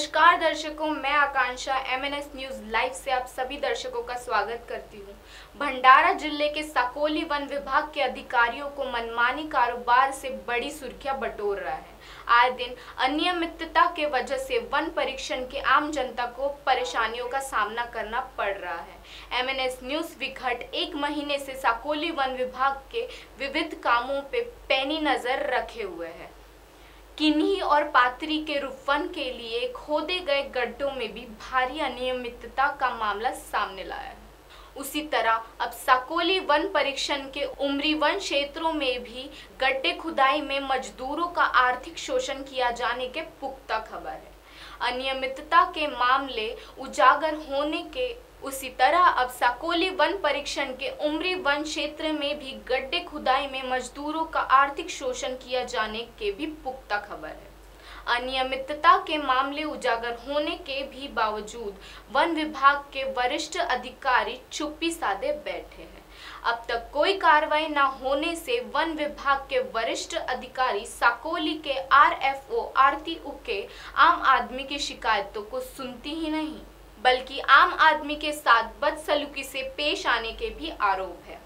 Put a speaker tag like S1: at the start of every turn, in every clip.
S1: नमस्कार दर्शकों मैं आकांक्षा एमएनएस न्यूज लाइव से आप सभी दर्शकों का स्वागत करती हूं। भंडारा जिले के साकोली वन विभाग के अधिकारियों को मनमानी कारोबार से बड़ी सुर्खियां बटोर रहा है आए दिन अनियमितता के वजह से वन परीक्षण के आम जनता को परेशानियों का सामना करना पड़ रहा है एमएनएस न्यूज विघट एक महीने से साकोली वन विभाग के विविध कामों पे पैनी नजर रखे हुए है किन्ही और पात्री के रुफन के लिए खोदे गए गड्ढों में भी भारी अनियमितता का मामला सामने लाया है उसी तरह अब साकोली वन परीक्षण के उमरी वन क्षेत्रों में भी गड्ढे खुदाई में मजदूरों का आर्थिक शोषण किया जाने के पुख्ता खबर है अनियमितता के मामले उजागर होने के उसी तरह अब साकोली वन परीक्षण के उमरी वन क्षेत्र में भी गड्ढे खुदाई में मजदूरों का आर्थिक शोषण किया जाने के भी पुख्ता खबर है अनियमितता के मामले उजागर होने के भी बावजूद वन विभाग के वरिष्ठ अधिकारी चुप्पी साधे बैठे हैं अब तक कोई कार्रवाई न होने से वन विभाग के वरिष्ठ अधिकारी साकोली के आरएफओ आरती उके आम आदमी की शिकायतों को सुनती ही नहीं बल्कि आम आदमी के साथ बदसलूकी से पेश आने के भी आरोप है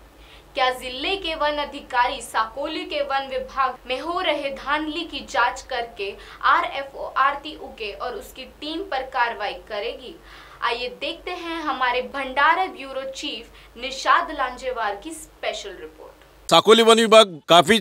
S1: क्या जिले के वन अधिकारी साकोली के वन विभाग में हो रहे धानली की जांच करके आर एफ ओ आरती उके और उसकी टीम पर कार्रवाई करेगी आइए देखते हैं हमारे भंडारा ब्यूरो चीफ निषाद लांजेवार की स्पेशल रिपोर्ट
S2: साकोली वन विभाग काफ़ी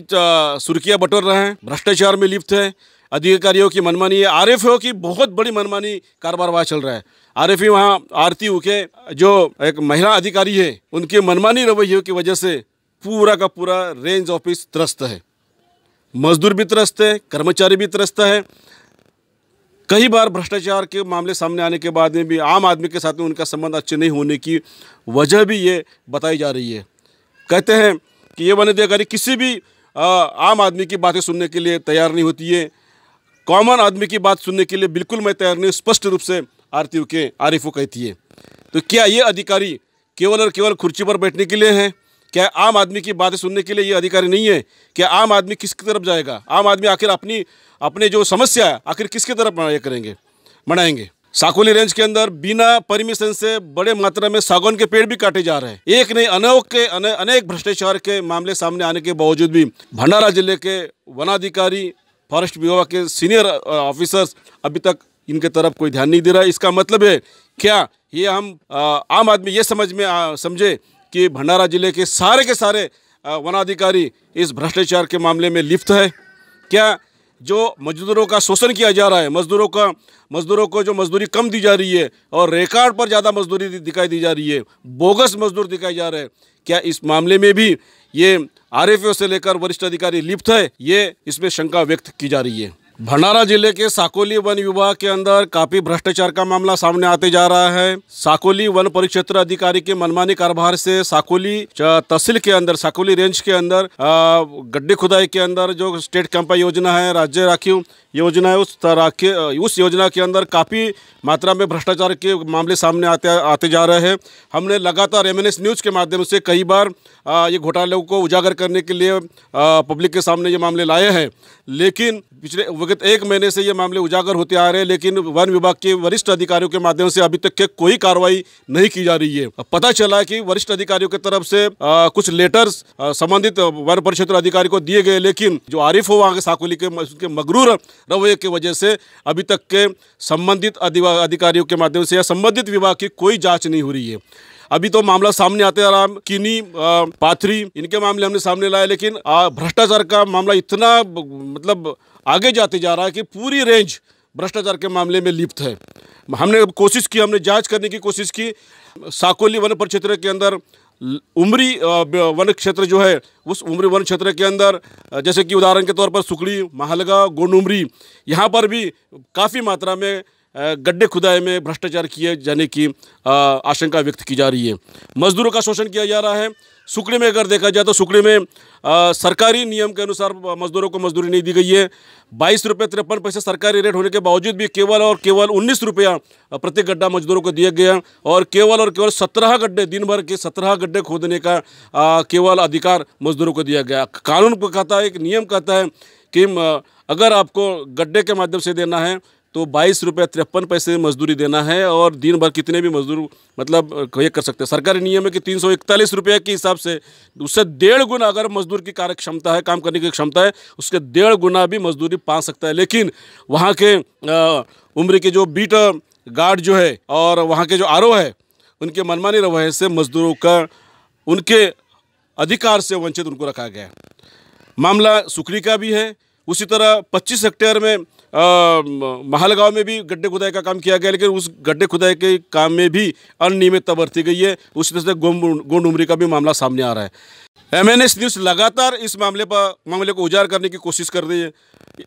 S2: सुर्खियाँ बटोर रहे हैं भ्रष्टाचार में लिप्त है अधिकारियों की मनमानी है आर एफ की बहुत बड़ी मनमानी कारोबार वहाँ चल रहा है आर एफ वहाँ आरती उके जो एक महिला अधिकारी है उनके मनमानी रवैयों की वजह से पूरा का पूरा रेंज ऑफिस त्रस्त है मजदूर भी त्रस्त है कर्मचारी भी त्रस्त है कई बार भ्रष्टाचार के मामले सामने आने के बाद में भी आम आदमी के साथ में उनका संबंध अच्छे नहीं होने की वजह भी ये बताई जा रही है कहते हैं कि ये वन अधिकारी किसी भी आम आदमी की बातें सुनने के लिए तैयार नहीं होती है कॉमन आदमी की बात सुनने के लिए बिल्कुल मैं तैयार नहीं स्पष्ट रूप से आरती के आरिफ कहती है तो क्या ये अधिकारी केवल और केवल खुर्ची पर बैठने के लिए हैं क्या आम आदमी की बातें सुनने के लिए ये अधिकारी नहीं है क्या आम आदमी किसकी तरफ जाएगा आम आदमी आखिर अपनी अपने जो समस्या है आखिर किसकी तरफ करेंगे मनाएंगे साकोली रेंज के अंदर बिना परमिशन से बड़े मात्रा में सागौन के पेड़ भी काटे जा रहे हैं एक नहीं अनोख के अनेक भ्रष्टाचार के मामले सामने आने के बावजूद भी भंडारा जिले के वनाधिकारी फॉरेस्ट विभाग के सीनियर ऑफिसर्स अभी तक इनके तरफ कोई ध्यान नहीं दे रहा है इसका मतलब है क्या ये हम आम आदमी ये समझ में समझे कि भंडारा जिले के सारे के सारे वनाधिकारी इस भ्रष्टाचार के मामले में लिप्त है क्या जो मजदूरों का शोषण किया जा रहा है मजदूरों का मजदूरों को जो मजदूरी कम दी जा रही है और रेकार्ड पर ज़्यादा मजदूरी दिखाई दी जा रही है बोगस मजदूर दिखाई जा रहे हैं क्या इस मामले में भी ये आर से लेकर वरिष्ठ अधिकारी लिप्त है ये इसमें शंका व्यक्त की जा रही है भंडारा जिले के साकोली वन विभाग के अंदर काफी भ्रष्टाचार का मामला सामने आते जा रहा है साकोली वन परिक्षेत्र अधिकारी के मनमानी कारभार से साकोली तहसील के अंदर साकोली रेंज के अंदर गड्ढे खुदाई के अंदर जो स्टेट कैंपा योजना है राज्य राखी योजना है उस राखी उस योजना के अंदर काफ़ी मात्रा में भ्रष्टाचार के मामले सामने आते आते जा रहे हैं हमने लगातार एम न्यूज़ के माध्यम से कई बार ये घोटालों को उजागर करने के लिए पब्लिक के सामने ये मामले लाए हैं लेकिन पिछले विगत एक महीने से ये मामले उजागर होते आ रहे हैं लेकिन वन विभाग के वरिष्ठ अधिकारियों के माध्यम से अभी तक के कोई कार्रवाई नहीं की जा रही है पता चला है कि वरिष्ठ अधिकारियों की तरफ से आ, कुछ लेटर्स संबंधित वन परिक्षेत्र अधिकारी को दिए गए लेकिन जो आरिफ हो वहाँ के साकुली के उसके मगरूर रवैये की वजह से अभी तक के संबंधित अधिकारियों के माध्यम से या संबंधित विभाग की कोई जाँच नहीं हो रही है अभी तो मामला सामने आते रहा किनी पाथरी इनके मामले हमने सामने लाए लेकिन भ्रष्टाचार का मामला इतना मतलब आगे जाते जा रहा है कि पूरी रेंज भ्रष्टाचार के मामले में लिप्त है हमने कोशिश की हमने जांच करने की कोशिश की साकोली वन परिक्षेत्र के अंदर उमरी वन क्षेत्र जो है उस उमरी वन क्षेत्र के अंदर जैसे कि उदाहरण के तौर पर सुकड़ी गोंड उमरी यहाँ पर भी काफ़ी मात्रा में गड्ढे खुदाई में भ्रष्टाचार किए जाने की आशंका व्यक्त की जा रही है मजदूरों का शोषण किया जा रहा है सुकड़ी में अगर देखा जाए तो सुकड़ी में आ, सरकारी नियम के अनुसार मजदूरों को मजदूरी नहीं दी गई है बाईस रुपये तिरपन पैसे सरकारी रेट होने के बावजूद भी केवल और केवल उन्नीस रुपया प्रति गड्ढा मजदूरों को दिया गया और केवल और केवल सत्रह गड्ढे दिन भर के सत्रह गड्ढे खोदने का केवल अधिकार मजदूरों को दिया गया कानून को कहता है एक नियम कहता है कि अगर आपको गड्ढे के माध्यम से देना है तो बाईस रुपये तिरपन पैसे मजदूरी देना है और दिन भर कितने भी मजदूर मतलब ये कर सकते हैं सरकारी नियम है कि तीन सौ इकतालीस रुपये के हिसाब से उससे डेढ़ गुना अगर मजदूर की कार्य क्षमता है काम करने की क्षमता है उसके डेढ़ गुना भी मजदूरी पा सकता है लेकिन वहाँ के उम्र के जो बीट गार्ड जो है और वहाँ के जो आर है उनके मनमानी रवैये से मजदूरों का उनके अधिकार से वंचित उनको रखा गया मामला सुखड़ी का भी है उसी तरह पच्चीस हेक्टेयर में महालगाव में भी गड्ढे खुदाई का काम किया गया लेकिन उस गड्ढे खुदाई के काम में भी अनियमितता बरती गई है उसी तरह से गोंड उमरी का भी मामला सामने आ रहा है एम एन एस न्यूज़ लगातार इस मामले पर मामले को उजागर करने की कोशिश कर रही है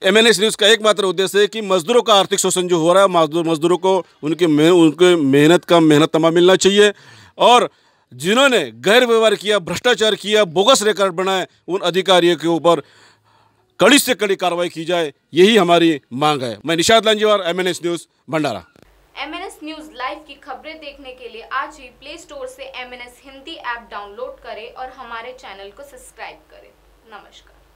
S2: एम एन एस न्यूज़ का एकमात्र उद्देश्य है कि मजदूरों का आर्थिक शोषण जो हो रहा है मजदूर मजदूरों को उनके उनके मेहनत का मेहनत तमाम मिलना चाहिए और जिन्होंने गैर व्यवहार किया भ्रष्टाचार किया बोगस रिकॉर्ड बनाए उन अधिकारियों के ऊपर कड़ी से कड़ी कार्रवाई की जाए यही हमारी मांग है मैं Nishad Lanjewar M news Bhandara
S1: M news live की खबरें देखने के लिए आज ही प्ले स्टोर से एम हिंदी ऐप डाउनलोड करें और हमारे चैनल को सब्सक्राइब करें नमस्कार